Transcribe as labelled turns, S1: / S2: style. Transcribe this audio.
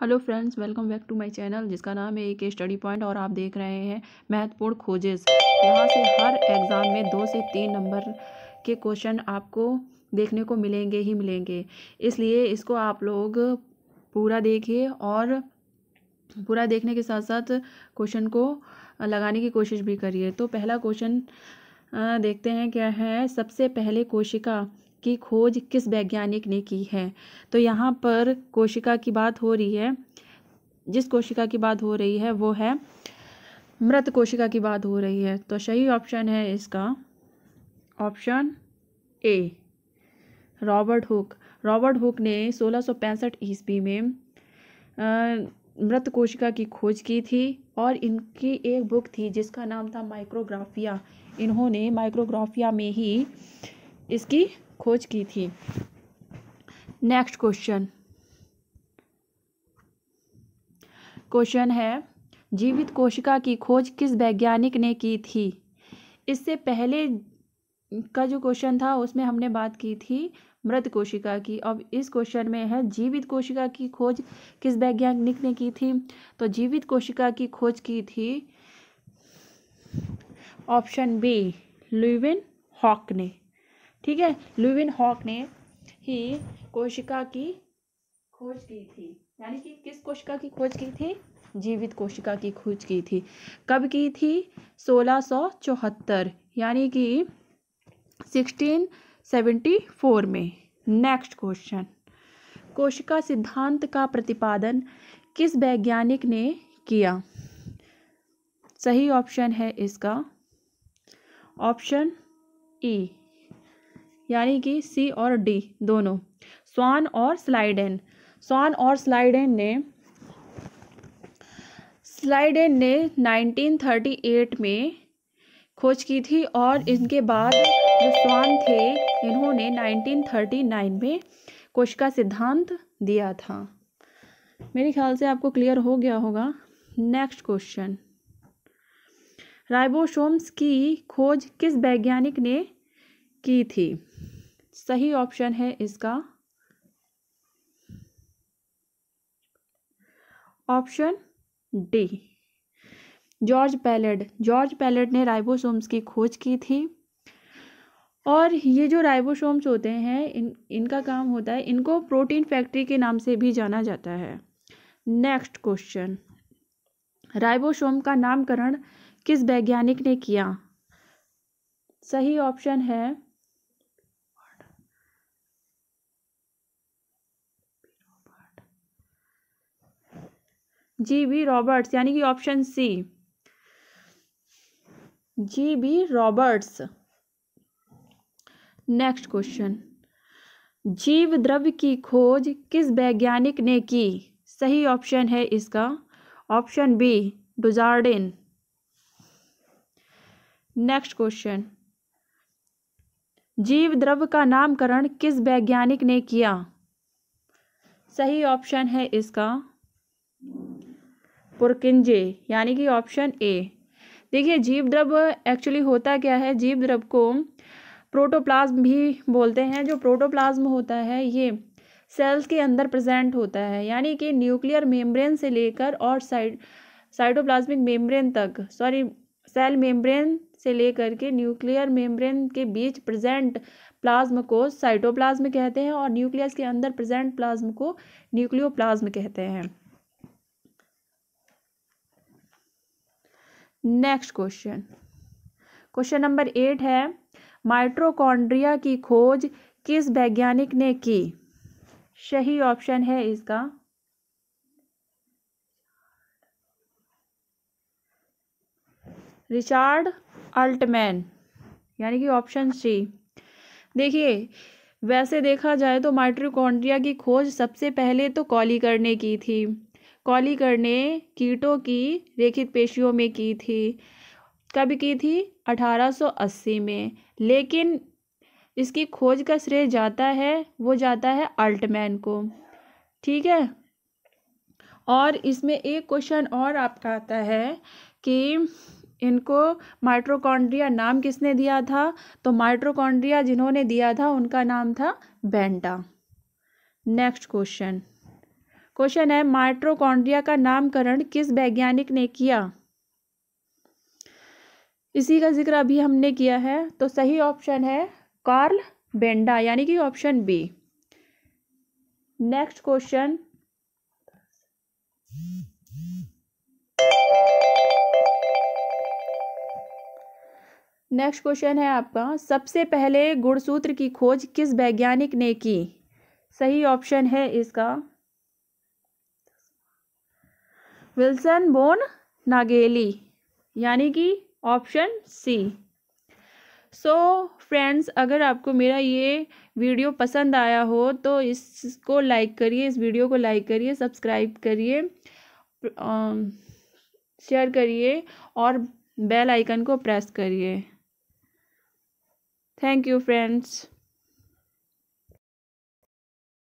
S1: Hello friends welcome back to my channel जिसका नाम है एक स्टडी पॉइंट और आप देख रहे हैं महत्वपूर्ण खोजेस यहाँ से हर एग्ज़ाम में दो से तीन नंबर के क्वेश्चन आपको देखने को मिलेंगे ही मिलेंगे इसलिए इसको आप लोग पूरा देखिए और पूरा देखने के साथ साथ क्वेश्चन को लगाने की कोशिश भी करिए तो पहला क्वेश्चन देखते हैं क्या है सबसे पहले कोशिका की खोज किस वैज्ञानिक ने की है तो यहाँ पर कोशिका की बात हो रही है जिस कोशिका की बात हो रही है वो है मृत कोशिका की बात हो रही है तो सही ऑप्शन है इसका option A Robert Hooke Robert Hooke ने 1665 ईस्वी में मृत कोशिका की खोज की थी और इनकी एक बुक थी जिसका नाम था माइक्रोग्राफिया इन्होंने माइक्रोग्राफिया में ही इसकी खोज की थी नेक्स्ट क्वेश्चन क्वेश्चन है जीवित कोशिका की खोज किस वैज्ञानिक ने की थी इससे पहले का जो क्वेश्चन था उसमें हमने बात की थी मृत कोशिका की अब इस क्वेश्चन में है जीवित कोशिका की खोज किस वैज्ञानिक ने की थी तो जीवित कोशिका की खोज की थी ऑप्शन बी लुविन हॉक ने ठीक है लुविन हॉक ने ही कोशिका की खोज की थी यानी कि किस कोशिका की खोज की थी जीवित कोशिका की खोज की थी कब की थी सोलह यानी कि 1674 में नेक्स्ट क्वेश्चन कोशिका सिद्धांत का प्रतिपादन किस वैज्ञानिक ने किया सही ऑप्शन है इसका ऑप्शन ई e. यानी कि सी और डी दोनों स्वान और स्लाइडेन स्वान और स्लाइडेन ने स्लाइडेन ने 1938 में खोज की थी और इनके बाद जो स्वान थे इन्होंने 1939 में कोशिका सिद्धांत दिया था मेरे ख्याल से आपको क्लियर हो गया होगा नेक्स्ट क्वेश्चन राइबोसोम्स की खोज किस वैज्ञानिक ने की थी सही ऑप्शन है इसका option D George Palade George Palade ने राइबोसोम्स की खोज की थी और ये जो राइबोसोम्स होते हैं इन इनका काम होता है इनको प्रोटीन फैक्ट्री के नाम से भी जाना जाता है नेक्स्ट क्वेश्चन राइबोसोम का नामकरण किस वैज्ञानिक ने किया सही ऑप्शन है जी बी रॉबर्ट्स यानी कि option C G B Roberts next question जीव द्रव्य की खोज किस वैज्ञानिक ने की सही ऑप्शन है इसका option B Dujardin next question जीव द्रव्य का नामकरण किस वैज्ञानिक ने किया सही ऑप्शन है इसका पुरकिंजे यानी कि ऑप्शन ए देखिए जीव द्रव एक्चुअली होता क्या है जीव द्रव को प्रोटोप्लाज्म भी बोलते हैं जो प्रोटोप्लाज्म होता है ये सेल्स के अंदर प्रेजेंट होता है यानी कि न्यूक्लियर मेम्ब्रेन से लेकर और साइड साइटोप्लाज्मिक मेम्ब्रेन तक सॉरी सेल मेम्ब्रेन से लेकर के न्यूक्लियर मेम्ब्रेन के बीच प्रेजेंट प्लाज्म को साइटोप्लाज्म कहते हैं और न्यूक्लियस के अंदर प्रेजेंट प्लाज्म को न्यूक्लियोप्लाज्म कहते हैं next question question number eight है माइट्रोकॉन्ड्रिया की खोज किस वैज्ञानिक ने की सही ऑप्शन है इसका रिचार्ड अल्टमैन यानी कि ऑप्शन सी देखिए वैसे देखा जाए तो माइट्रोकॉन्ड्रिया की खोज सबसे पहले तो कॉलीकर ने की थी कॉलीकर ने कीटों की रेखित पेशियों में की थी कब की थी 1880 में लेकिन इसकी खोज का श्रेय जाता है वो जाता है अल्टमैन को ठीक है और इसमें एक क्वेश्चन और आपका आता है कि इनको माइट्रोकॉन्ड्रिया नाम किसने दिया था तो माइट्रोकॉन्ड्रिया जिन्होंने दिया था उनका नाम था बेंटा नेक्स्ट क्वेश्चन क्वेश्चन है माइट्रोकॉन्ड्रिया का नामकरण किस वैज्ञानिक ने किया इसी का जिक्र अभी हमने किया है तो सही ऑप्शन है कार्ल बेंडा यानी कि option B next question next question है आपका सबसे पहले गुणसूत्र की खोज किस वैज्ञानिक ने की सही ऑप्शन है इसका विल्सन बोन नागेली यानी कि ऑप्शन सी सो फ्रेंड्स अगर आपको मेरा ये वीडियो पसंद आया हो तो इसको लाइक करिए इस वीडियो को लाइक करिए सब्सक्राइब करिए शेयर करिए और बेल आइकन को प्रेस करिए थैंक यू फ्रेंड्स